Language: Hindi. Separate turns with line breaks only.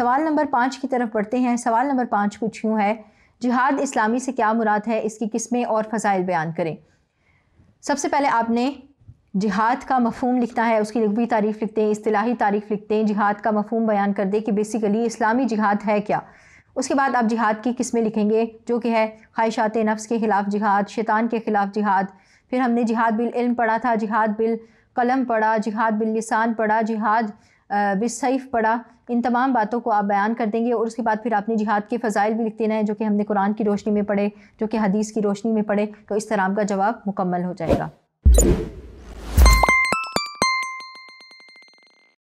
सवाल नंबर पाँच की तरफ बढ़ते हैं सवाल नंबर पाँच कुछ यूँ है जिहाद इस्लामी से क्या मुराद है इसकी किस्में और फसाइल बयान करें सबसे पहले आपने जिहाद का मफहम लिखना है उसकी लगवी तारीफ़ लिखते हैं असलाही तारीफ़ लिखते हैं जिहाद का मफहम बयान कर दें कि बेसिकली इस्लामी जिहाद है क्या उसके बाद आप जिहाद की किस्में लिखेंगे जो कि है ख्वाहिशात नफ्स के ख़िलाफ़ जिहाद शैतान के ख़िलाफ़ जिहाद फिर हमने जिहाद बिल इल्म पढ़ा था जिहाद बिल कलम पढ़ा जिहाद बिल लिसान पढ़ा जिहाद सैफ पढ़ा इन तमाम बातों को आप बयान कर देंगे और उसके बाद फिर आपने जिहाद के फ़ाइल भी लिख देना है जो कि हमने कुरान की रोशनी में पढ़े जो कि हदीस की रोशनी में पढ़े तो इस तरह आपका जवाब मुकम्मल हो जाएगा